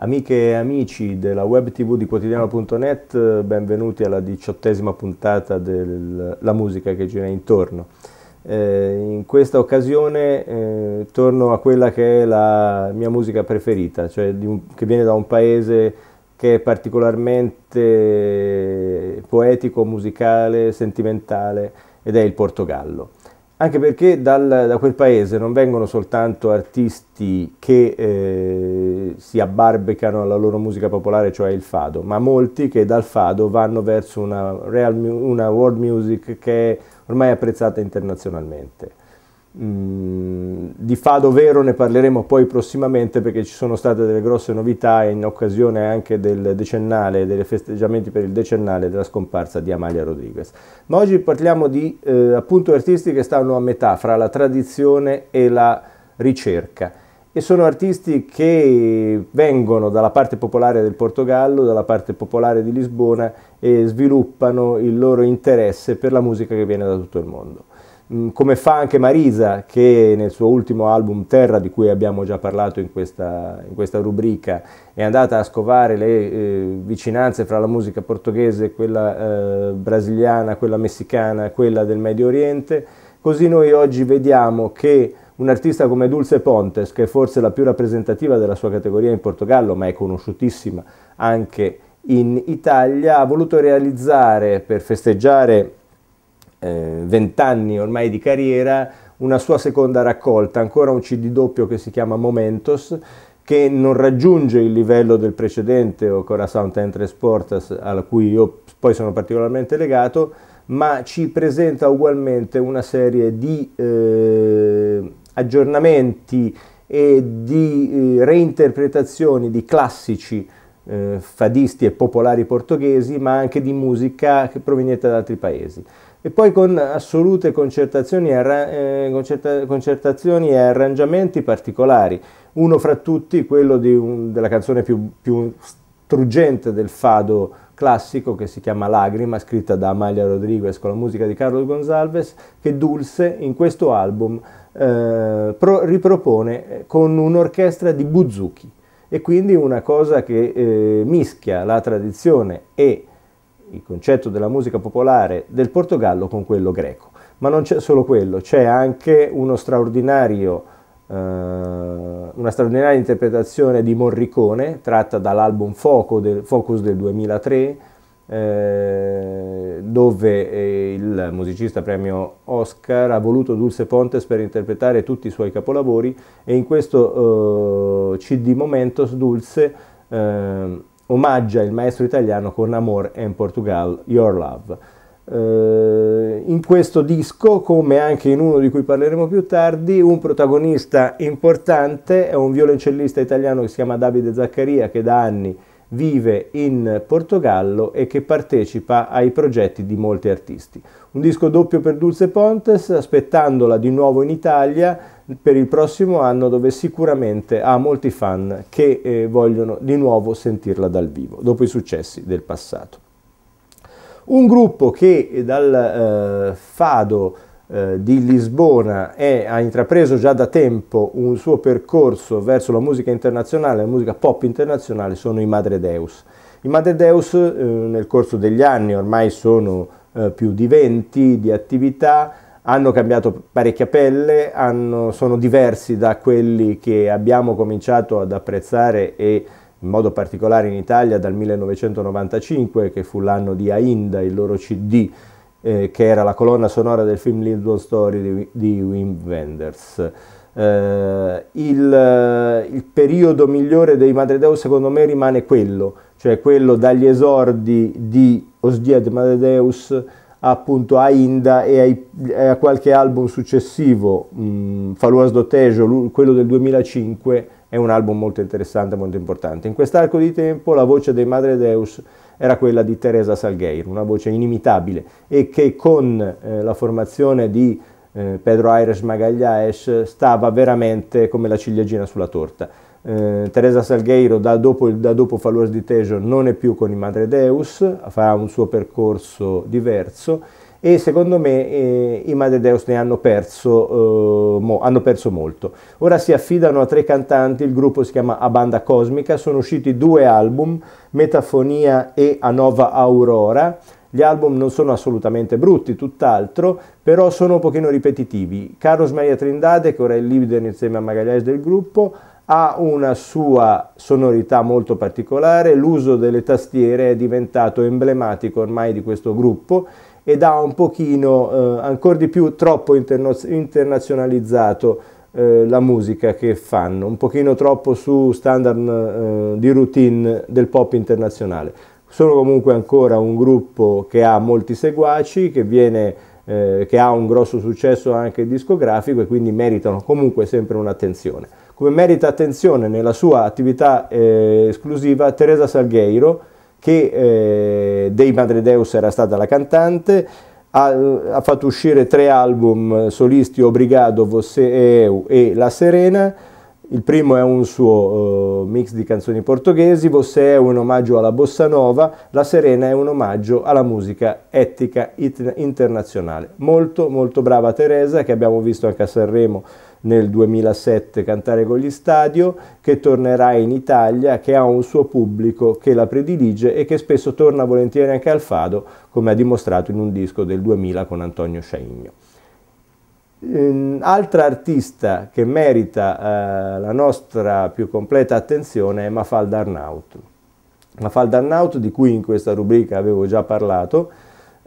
Amiche e amici della web tv di quotidiano.net, benvenuti alla diciottesima puntata della musica che gira intorno. Eh, in questa occasione eh, torno a quella che è la mia musica preferita, cioè un, che viene da un paese che è particolarmente poetico, musicale, sentimentale ed è il Portogallo anche perché dal, da quel paese non vengono soltanto artisti che eh, si abbarbecano alla loro musica popolare, cioè il fado, ma molti che dal fado vanno verso una, real, una world music che è ormai apprezzata internazionalmente. Mm, di Fado Vero ne parleremo poi prossimamente perché ci sono state delle grosse novità in occasione anche del decennale, dei festeggiamenti per il decennale della scomparsa di Amalia Rodriguez. Ma oggi parliamo di eh, appunto artisti che stanno a metà fra la tradizione e la ricerca e sono artisti che vengono dalla parte popolare del Portogallo, dalla parte popolare di Lisbona e sviluppano il loro interesse per la musica che viene da tutto il mondo. Mm, come fa anche Marisa che nel suo ultimo album Terra di cui abbiamo già parlato in questa, in questa rubrica è andata a scovare le eh, vicinanze fra la musica portoghese, quella eh, brasiliana, quella messicana, quella del Medio Oriente, così noi oggi vediamo che un artista come Dulce Pontes, che è forse la più rappresentativa della sua categoria in Portogallo, ma è conosciutissima anche in Italia, ha voluto realizzare per festeggiare 20 eh, anni ormai di carriera, una sua seconda raccolta, ancora un CD doppio che si chiama Momentos, che non raggiunge il livello del precedente o Corazon Tentres Portas, alla cui io poi sono particolarmente legato, ma ci presenta ugualmente una serie di eh, aggiornamenti e di eh, reinterpretazioni di classici eh, fadisti e popolari portoghesi, ma anche di musica proveniente da altri paesi e poi con assolute concertazioni e, eh, concerta concertazioni e arrangiamenti particolari. Uno fra tutti, quello un, della canzone più, più struggente del fado classico che si chiama Lagrima, scritta da Amalia Rodriguez con la musica di Carlos Gonzalves, che Dulce in questo album eh, ripropone eh, con un'orchestra di buzuki e quindi una cosa che eh, mischia la tradizione e il concetto della musica popolare del Portogallo con quello greco. Ma non c'è solo quello, c'è anche uno straordinario, eh, una straordinaria interpretazione di Morricone, tratta dall'album Focus del 2003, eh, dove eh, il musicista premio Oscar ha voluto Dulce Pontes per interpretare tutti i suoi capolavori e in questo eh, CD Momentos Dulce ehm, omaggia il maestro italiano con Amor e in Portugal Your Love. Eh, in questo disco, come anche in uno di cui parleremo più tardi, un protagonista importante è un violoncellista italiano che si chiama Davide Zaccaria che da anni vive in Portogallo e che partecipa ai progetti di molti artisti. Un disco doppio per Dulce Pontes, aspettandola di nuovo in Italia, per il prossimo anno dove sicuramente ha molti fan che eh, vogliono di nuovo sentirla dal vivo dopo i successi del passato. Un gruppo che eh, dal eh, Fado eh, di Lisbona è, ha intrapreso già da tempo un suo percorso verso la musica internazionale, la musica pop internazionale, sono i Madre Deus. I Madre Deus eh, nel corso degli anni ormai sono più di 20 di attività, hanno cambiato parecchia pelle, hanno, sono diversi da quelli che abbiamo cominciato ad apprezzare e in modo particolare in Italia dal 1995, che fu l'anno di Ainda, il loro CD, eh, che era la colonna sonora del film Little Story di, di Wim Wenders. Eh, il, il, periodo migliore dei Madredeus secondo me rimane quello, cioè quello dagli esordi di Osdia de Madredeus appunto a Inda e, ai, a qualche album successivo, mm, Faluas do Tejo, quello del 2005, è un album molto interessante, molto importante. In quest'arco di tempo la voce dei Madre Deus era quella di Teresa Salgheir, una voce inimitabile e che con eh, la formazione di eh, Pedro Aires Magalhaes stava veramente come la ciliegina sulla torta. Eh, Teresa Salgheiro da dopo, da dopo Fallows di Tejo non è più con i Madre Deus, farà un suo percorso diverso e secondo me eh, i Madre Deus ne hanno perso, eh, mo, hanno perso, molto. Ora si affidano a tre cantanti, il gruppo si chiama A Banda Cosmica, sono usciti due album, Metafonia e A Nova Aurora. Gli album non sono assolutamente brutti, tutt'altro, però sono un pochino ripetitivi. Carlos Maria Trindade, che ora è il leader insieme a Magalhães del gruppo, ha una sua sonorità molto particolare, l'uso delle tastiere è diventato emblematico ormai di questo gruppo ed ha un pochino, eh, ancora di più, troppo internazionalizzato eh, la musica che fanno, un pochino troppo su standard eh, di routine del pop internazionale. Sono comunque ancora un gruppo che ha molti seguaci, che viene eh, che ha un grosso successo anche discografico e quindi meritano comunque sempre un'attenzione come merita attenzione nella sua attività eh, esclusiva Teresa Salgheiro, che eh, dei Deus era stata la cantante, ha, ha, fatto uscire tre album solisti Obrigado, Você Eu e La Serena. Il primo è un suo uh, mix di canzoni portoghesi, Você è un omaggio alla bossa nova, La Serena è un omaggio alla musica etnica it internazionale. Molto molto brava Teresa che abbiamo visto anche a Sanremo nel 2007 Cantare con gli Stadio, che tornerà in Italia, che ha un suo pubblico che la predilige e che spesso torna volentieri anche al Fado, come ha dimostrato in un disco del 2000 con Antonio Sciaigno. Ehm, altra artista che merita uh, la nostra più completa attenzione è Mafalda Arnaut. Mafalda Arnaut, di cui in questa rubrica avevo già parlato,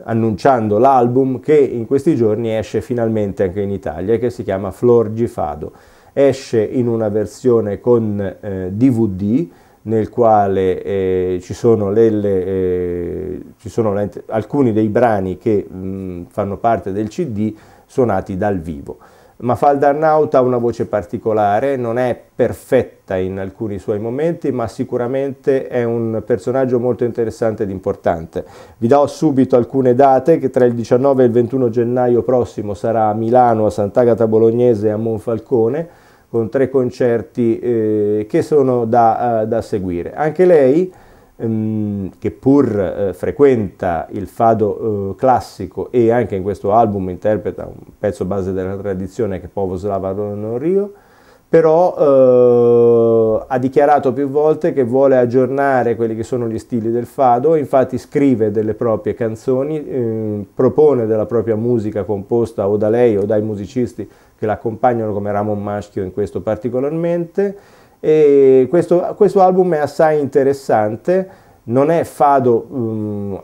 annunciando l'album che in questi giorni esce finalmente anche in Italia, che si chiama Flor Gifado. Esce in una versione con eh, DVD nel quale eh, ci sono, lelle, eh, ci sono le, alcuni dei brani che mh, mm, fanno parte del CD suonati dal vivo. Mafalda Arnaut ha una voce particolare, non è perfetta in alcuni suoi momenti, ma sicuramente è un personaggio molto interessante ed importante. Vi do subito alcune date che tra il 19 e il 21 gennaio prossimo sarà a Milano, a Sant'Agata Bolognese e a Monfalcone con tre concerti eh, che sono da, uh, da seguire. Anche lei Ehm, che pur eh, frequenta il fado eh, classico e anche in questo album interpreta un pezzo base della tradizione che è Slava non Rio, però eh, ha dichiarato più volte che vuole aggiornare quelli che sono gli stili del fado, infatti scrive delle proprie canzoni, eh, propone della propria musica composta o da lei o dai musicisti che l'accompagnano come Ramon Maschio in questo particolarmente e questo, questo album è assai interessante, non è fado um,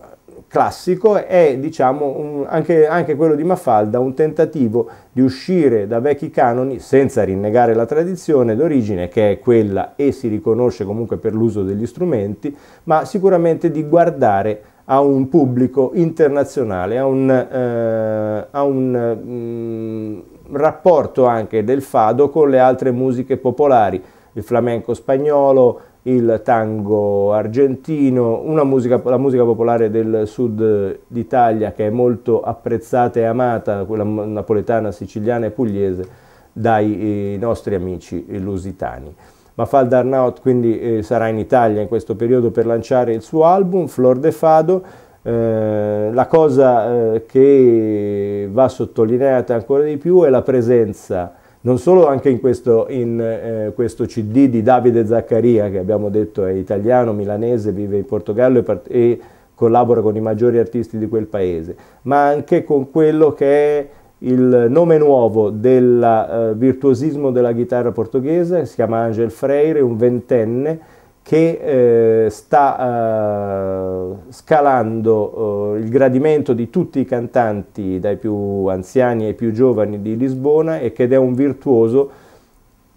classico, è diciamo, un, anche, anche quello di Mafalda un tentativo di uscire da vecchi canoni senza rinnegare la tradizione d'origine che è quella e si riconosce comunque per l'uso degli strumenti, ma sicuramente di guardare a un pubblico internazionale, a un, eh, a un mh, mm, rapporto anche del fado con le altre musiche popolari il flamenco spagnolo, il tango argentino, musica, la musica popolare del sud d'Italia che è molto apprezzata e amata, quella napoletana, siciliana e pugliese, dai eh, nostri amici lusitani. Mafalda Arnaut quindi eh, sarà in Italia in questo periodo per lanciare il suo album Flor de Fado. Eh, la cosa eh, che va sottolineata ancora di più è la presenza non solo anche in, questo, in eh, questo, CD di Davide Zaccaria, che abbiamo detto è italiano, milanese, vive in Portogallo e, e, collabora con i maggiori artisti di quel paese, ma anche con quello che è il nome nuovo del eh, virtuosismo della chitarra portoghese, si chiama Angel Freire, un ventenne, che eh, sta eh, scalando eh, il gradimento di tutti i cantanti, dai più anziani ai più giovani di Lisbona, e ed è un virtuoso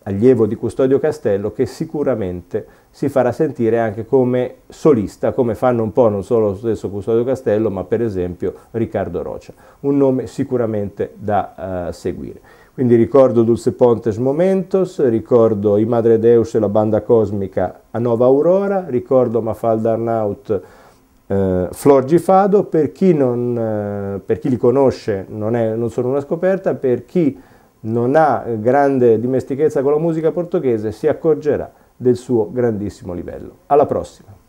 allievo di Custodio Castello che sicuramente si farà sentire anche come solista, come fanno un po' non solo lo stesso Custodio Castello, ma per esempio Riccardo Rocha, un nome sicuramente da eh, seguire. Quindi ricordo Dulce Pontes Momentos, ricordo I Madre Deus e la banda cosmica a Nova Aurora, ricordo Mafalda Arnaut eh, Flor Gifado, per chi, non, eh, per chi li conosce non, è, non sono una scoperta, per chi non ha grande dimestichezza con la musica portoghese si accorgerà del suo grandissimo livello. Alla prossima!